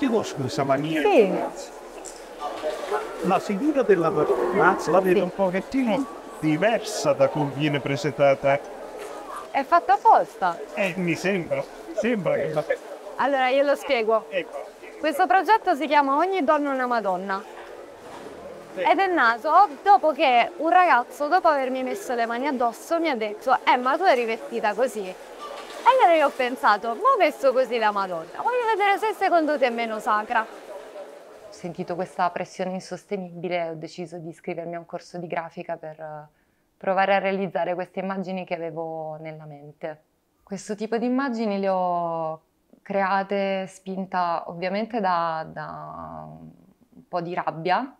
ti conosco questa maniera? Sì. La figura della mazza la vedo sì. un pochettino eh. diversa da come viene presentata. È fatta apposta. Eh, mi sembra, sembra che... Allora, io lo spiego. Ecco. Questo progetto si chiama Ogni donna una Madonna. Ed è nato dopo che un ragazzo, dopo avermi messo le mani addosso, mi ha detto: Eh, ma tu eri vestita così. E allora io ho pensato, ma ho messo così la Madonna, ma vedere se secondo te è meno sacra. Ho sentito questa pressione insostenibile e ho deciso di iscrivermi a un corso di grafica per eh, provare a realizzare queste immagini che avevo nella mente. Questo tipo di immagini le ho create spinta ovviamente da, da un po' di rabbia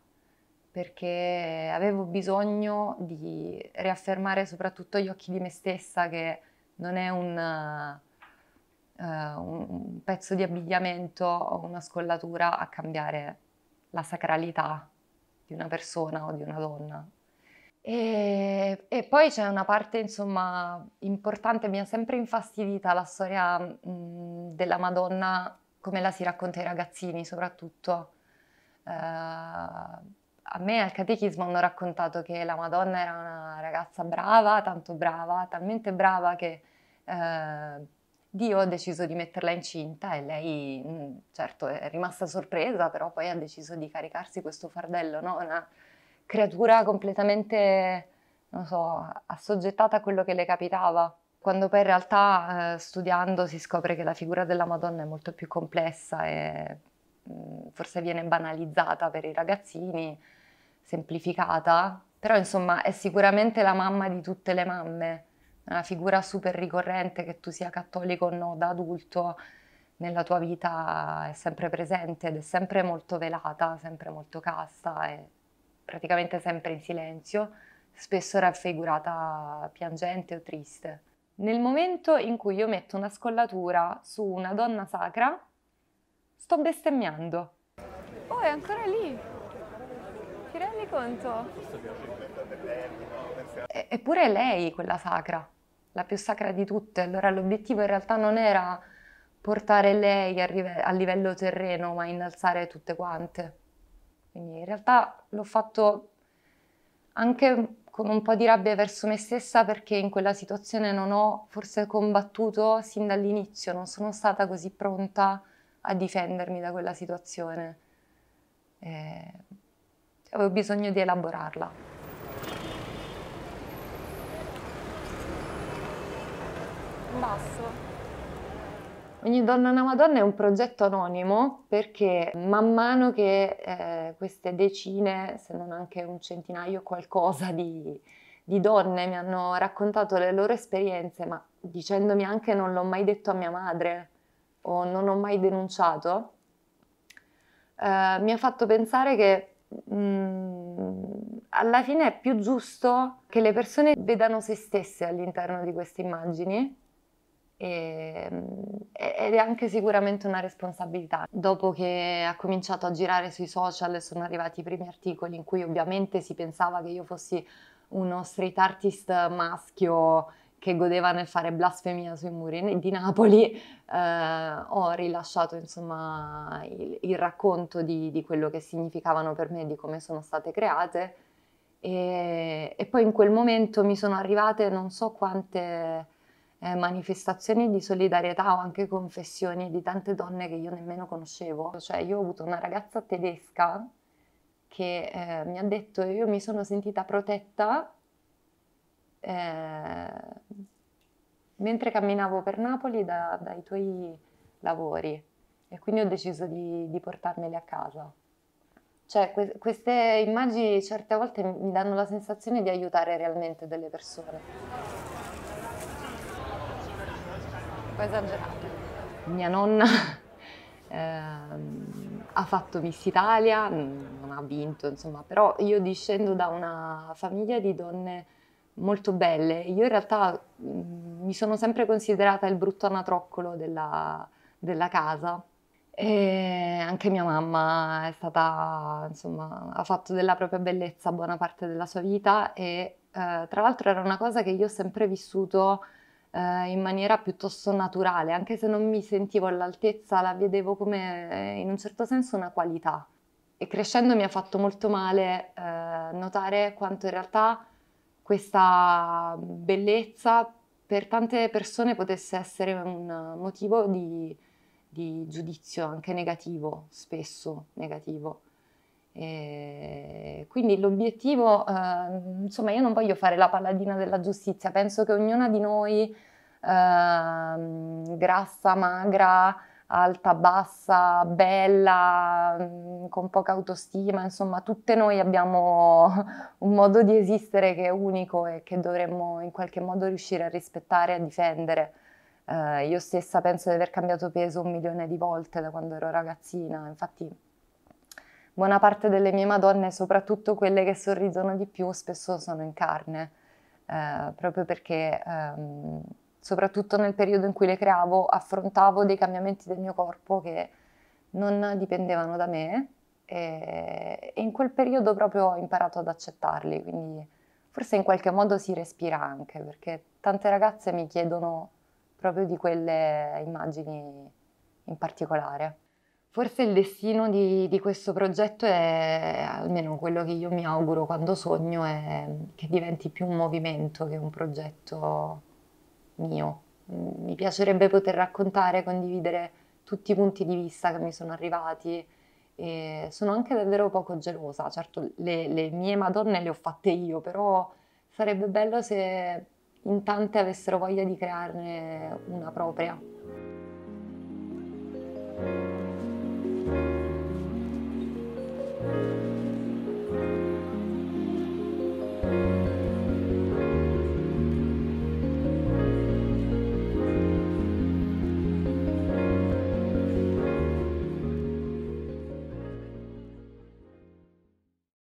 perché avevo bisogno di riaffermare soprattutto gli occhi di me stessa che non è un eh, un, un, pezzo di abbigliamento o una scollatura a cambiare la sacralità di una persona o di una donna. E, e poi c'è una parte insomma importante, mi ha sempre infastidita la storia mh, della Madonna come la si racconta ai ragazzini soprattutto. Uh, a me al catechismo hanno raccontato che la Madonna era una ragazza brava, tanto brava, talmente brava che eh, Dio ha deciso di metterla incinta e lei, mm, certo, è rimasta sorpresa, però poi ha deciso di caricarsi questo fardello, no? Una creatura completamente, non so, assoggettata a quello che le capitava quando poi in realtà eh, studiando si scopre che la figura della Madonna è molto più complessa e mh, mm, forse viene banalizzata per i ragazzini, semplificata, però insomma è sicuramente la mamma di tutte le mamme una figura super ricorrente, che tu sia cattolico o no, da adulto, nella tua vita è sempre presente ed è sempre molto velata, sempre molto casta e praticamente sempre in silenzio, spesso raffigurata piangente o triste. Nel momento in cui io metto una scollatura su una donna sacra, sto bestemmiando. Oh, è ancora lì! Ti rendi conto? E eppure è lei quella sacra la più sacra di tutte. Allora l'obiettivo in realtà non era portare lei a, livello terreno, ma innalzare tutte quante. Quindi in realtà l'ho fatto anche con un po' di rabbia verso me stessa perché in quella situazione non ho forse combattuto sin dall'inizio, non sono stata così pronta a difendermi da quella situazione. Eh, avevo bisogno di elaborarla. basso. Ogni donna una Madonna è un progetto anonimo perché man mano che eh, queste decine, se non anche un centinaio qualcosa di, di donne mi hanno raccontato le loro esperienze, ma dicendomi anche non l'ho mai detto a mia madre o non ho mai denunciato, eh, mi ha fatto pensare che mh, mm, alla fine è più giusto che le persone vedano se stesse all'interno di queste immagini Ehm, ed è anche sicuramente una responsabilità. Dopo che ha cominciato a girare sui social sono arrivati i primi articoli in cui ovviamente si pensava che io fossi uno street artist maschio che godeva nel fare blasfemia sui muri di Napoli, eh, ho rilasciato insomma il, il racconto di, di, quello che significavano per me, di come sono state create e, e poi in quel momento mi sono arrivate non so quante eh, manifestazioni di solidarietà o anche confessioni di tante donne che io nemmeno conoscevo. Cioè io ho avuto una ragazza tedesca che eh, mi ha detto io mi sono sentita protetta eh, mentre camminavo per Napoli da, dai tuoi lavori e quindi ho deciso di, di portarmeli a casa. Cioè, que queste immagini certe volte mi danno la sensazione di aiutare realmente delle persone po' esagerato. Mia nonna eh, ha fatto Miss Italia, non ha vinto, insomma, però io discendo da una famiglia di donne molto belle. Io in realtà mhmm, mi sono sempre considerata il brutto anatroccolo della, della casa. E anche mia mamma è stata, insomma, ha fatto della propria bellezza buona parte della sua vita e eh, tra l'altro era una cosa che io ho sempre vissuto eh, in maniera piuttosto naturale, anche se non mi sentivo all'altezza, la vedevo come eh, in un certo senso una qualità. E crescendo mi ha fatto molto male eh, notare quanto in realtà questa bellezza per tante persone potesse essere un motivo di, di giudizio anche negativo, spesso negativo. E eh, quindi l'obiettivo, eh, insomma, io non voglio fare la paladina della giustizia, penso che ognuna di noi, eh, grassa, magra, alta, bassa, bella, mm, con poca autostima, insomma, tutte noi abbiamo un modo di esistere che è unico e che dovremmo in qualche modo riuscire a rispettare e a difendere. Eh, io stessa penso di aver cambiato peso un milione di volte da quando ero ragazzina, infatti buona parte delle mie Madonne, soprattutto quelle che sorridono di più, spesso sono in carne, eh, proprio perché ehm, soprattutto nel periodo in cui le creavo affrontavo dei cambiamenti del mio corpo che non dipendevano da me e, e in quel periodo proprio ho imparato ad accettarli, quindi forse in qualche modo si respira anche, perché tante ragazze mi chiedono proprio di quelle immagini in particolare. Forse il destino di, di, questo progetto è, almeno quello che io mi auguro quando sogno, è che diventi più un movimento che un progetto mio. Mm, mi piacerebbe poter raccontare, condividere tutti i punti di vista che mi sono arrivati. E sono anche davvero poco gelosa, certo le, le mie madonne le ho fatte io, però sarebbe bello se in tante avessero voglia di crearne una propria. Thank you.